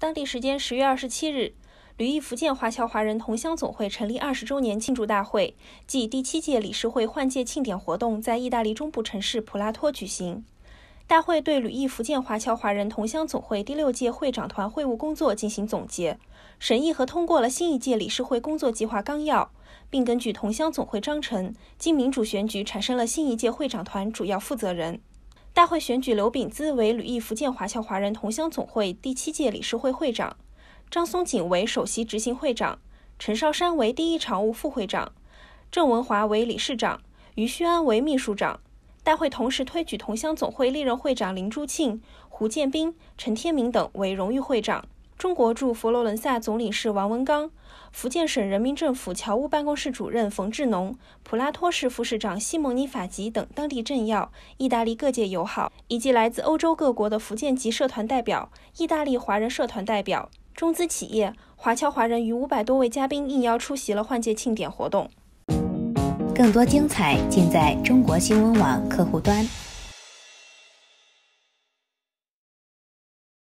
当地时间十月二十七日，旅意福建华侨华人同乡总会成立二十周年庆祝大会暨第七届理事会换届庆典活动在意大利中部城市普拉托举行。大会对旅意福建华侨华人同乡总会第六届会长团会务工作进行总结、审议和通过了新一届理事会工作计划纲要，并根据同乡总会章程，经民主选举产生了新一届会长团主要负责人。大会选举刘秉姿为旅意福建华侨华人同乡总会第七届理事会会长，张松锦为首席执行会长，陈绍山为第一常务副会长，郑文华为理事长，于旭安为秘书长。大会同时推举同乡总会历任会长林朱庆、胡建斌、陈天明等为荣誉会长。中国驻佛罗伦萨总领事王文刚、福建省人民政府侨务办公室主任冯志农、普拉托市副市长西蒙尼法吉等当地政要、意大利各界友好以及来自欧洲各国的福建籍社团代表、意大利华人社团代表、中资企业、华侨华人与五百多位嘉宾应邀出席了换届庆典活动。更多精彩尽在中国新闻网客户端。